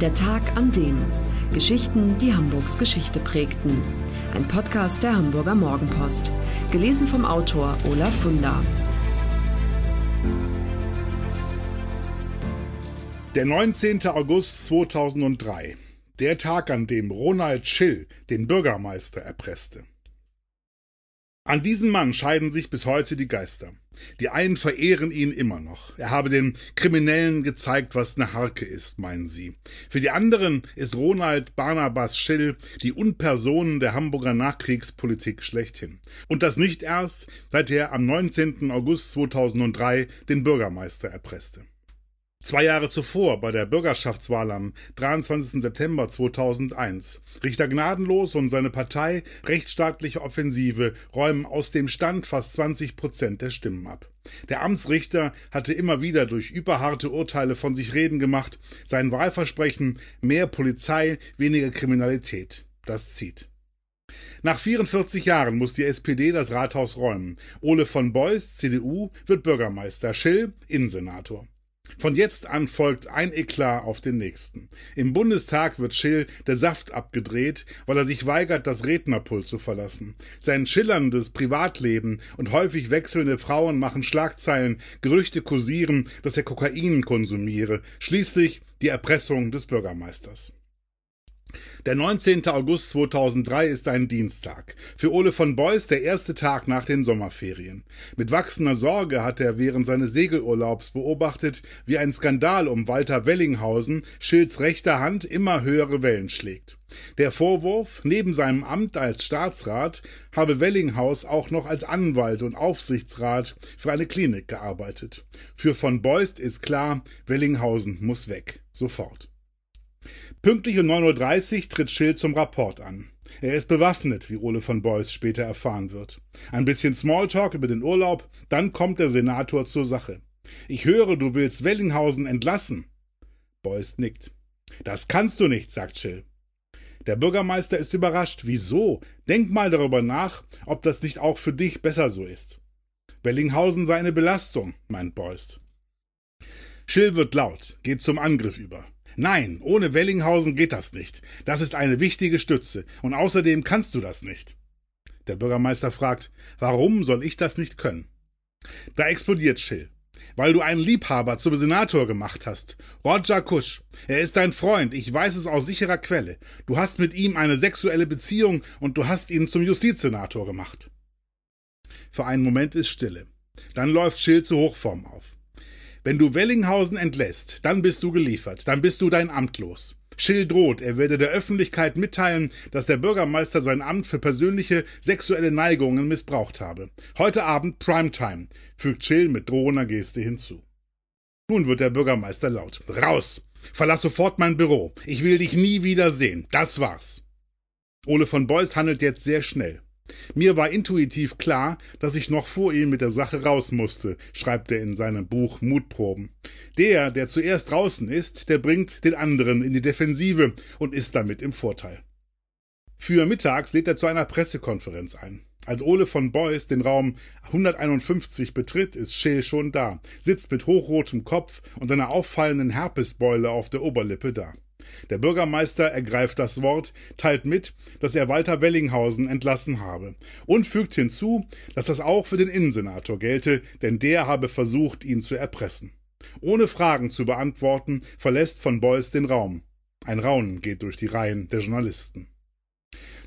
Der Tag an dem. Geschichten, die Hamburgs Geschichte prägten. Ein Podcast der Hamburger Morgenpost. Gelesen vom Autor Olaf Funder. Der 19. August 2003. Der Tag, an dem Ronald Schill den Bürgermeister erpresste. An diesen Mann scheiden sich bis heute die Geister. Die einen verehren ihn immer noch. Er habe den Kriminellen gezeigt, was eine Harke ist, meinen sie. Für die anderen ist Ronald Barnabas Schill die Unpersonen der Hamburger Nachkriegspolitik schlechthin. Und das nicht erst, seit er am 19. August 2003 den Bürgermeister erpresste. Zwei Jahre zuvor, bei der Bürgerschaftswahl am 23. September 2001, Richter gnadenlos und seine Partei rechtsstaatliche Offensive räumen aus dem Stand fast 20 Prozent der Stimmen ab. Der Amtsrichter hatte immer wieder durch überharte Urteile von sich reden gemacht, sein Wahlversprechen mehr Polizei, weniger Kriminalität. Das zieht. Nach 44 Jahren muss die SPD das Rathaus räumen. Ole von Beuys, CDU, wird Bürgermeister, Schill, Innensenator. Von jetzt an folgt ein Eklat auf den nächsten. Im Bundestag wird Schill der Saft abgedreht, weil er sich weigert, das Rednerpult zu verlassen. Sein schillerndes Privatleben und häufig wechselnde Frauen machen Schlagzeilen, Gerüchte kursieren, dass er Kokain konsumiere, schließlich die Erpressung des Bürgermeisters. Der 19. August 2003 ist ein Dienstag. Für Ole von Beuys der erste Tag nach den Sommerferien. Mit wachsender Sorge hat er während seines Segelurlaubs beobachtet, wie ein Skandal um Walter Wellinghausen Schilds rechter Hand immer höhere Wellen schlägt. Der Vorwurf, neben seinem Amt als Staatsrat habe Wellinghaus auch noch als Anwalt und Aufsichtsrat für eine Klinik gearbeitet. Für von Beust ist klar, Wellinghausen muss weg. Sofort. Pünktlich um 9.30 Uhr tritt Schill zum Rapport an. Er ist bewaffnet, wie Ole von Beuys später erfahren wird. Ein bisschen Smalltalk über den Urlaub, dann kommt der Senator zur Sache. Ich höre, du willst Wellinghausen entlassen. Beuys nickt. Das kannst du nicht, sagt Schill. Der Bürgermeister ist überrascht. Wieso? Denk mal darüber nach, ob das nicht auch für dich besser so ist. Wellinghausen sei eine Belastung, meint Beust. Schill wird laut, geht zum Angriff über. Nein, ohne Wellinghausen geht das nicht. Das ist eine wichtige Stütze. Und außerdem kannst du das nicht. Der Bürgermeister fragt, warum soll ich das nicht können? Da explodiert Schill. Weil du einen Liebhaber zum Senator gemacht hast. Roger Kusch. Er ist dein Freund, ich weiß es aus sicherer Quelle. Du hast mit ihm eine sexuelle Beziehung und du hast ihn zum Justizsenator gemacht. Für einen Moment ist Stille. Dann läuft Schill zu Hochform auf. Wenn du Wellinghausen entlässt, dann bist du geliefert, dann bist du dein Amt los. Schill droht, er werde der Öffentlichkeit mitteilen, dass der Bürgermeister sein Amt für persönliche sexuelle Neigungen missbraucht habe. Heute Abend Primetime, fügt Schill mit drohender Geste hinzu. Nun wird der Bürgermeister laut. Raus! Verlass sofort mein Büro. Ich will dich nie wieder sehen. Das war's. Ole von Beuys handelt jetzt sehr schnell. Mir war intuitiv klar, dass ich noch vor ihm mit der Sache raus musste, schreibt er in seinem Buch Mutproben. Der, der zuerst draußen ist, der bringt den anderen in die Defensive und ist damit im Vorteil. Für mittags lädt er zu einer Pressekonferenz ein. Als Ole von Beuys den Raum 151 betritt, ist Scheel schon da, sitzt mit hochrotem Kopf und einer auffallenden Herpesbeule auf der Oberlippe da. Der Bürgermeister ergreift das Wort, teilt mit, dass er Walter Wellinghausen entlassen habe und fügt hinzu, dass das auch für den Innensenator gelte, denn der habe versucht, ihn zu erpressen. Ohne Fragen zu beantworten, verlässt von Beuys den Raum. Ein Raunen geht durch die Reihen der Journalisten.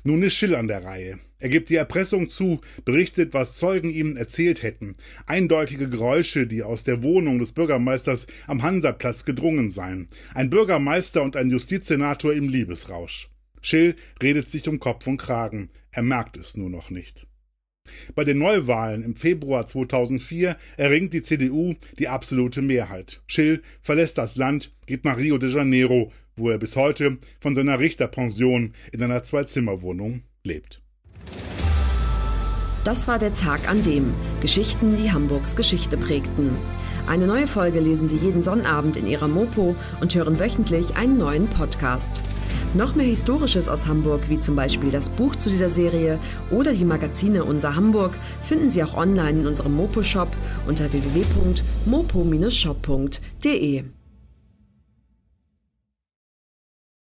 Nun ist Schill an der Reihe. Er gibt die Erpressung zu, berichtet, was Zeugen ihm erzählt hätten. Eindeutige Geräusche, die aus der Wohnung des Bürgermeisters am Hansaplatz gedrungen seien. Ein Bürgermeister und ein Justizsenator im Liebesrausch. Schill redet sich um Kopf und Kragen. Er merkt es nur noch nicht. Bei den Neuwahlen im Februar 2004 erringt die CDU die absolute Mehrheit. Schill verlässt das Land, geht nach Rio de Janeiro, wo er bis heute von seiner Richterpension in einer Zwei-Zimmer-Wohnung lebt. Das war der Tag an dem Geschichten, die Hamburgs Geschichte prägten. Eine neue Folge lesen Sie jeden Sonnabend in Ihrer Mopo und hören wöchentlich einen neuen Podcast. Noch mehr Historisches aus Hamburg, wie zum Beispiel das Buch zu dieser Serie oder die Magazine Unser Hamburg, finden Sie auch online in unserem Mopo-Shop unter www.mopo-shop.de.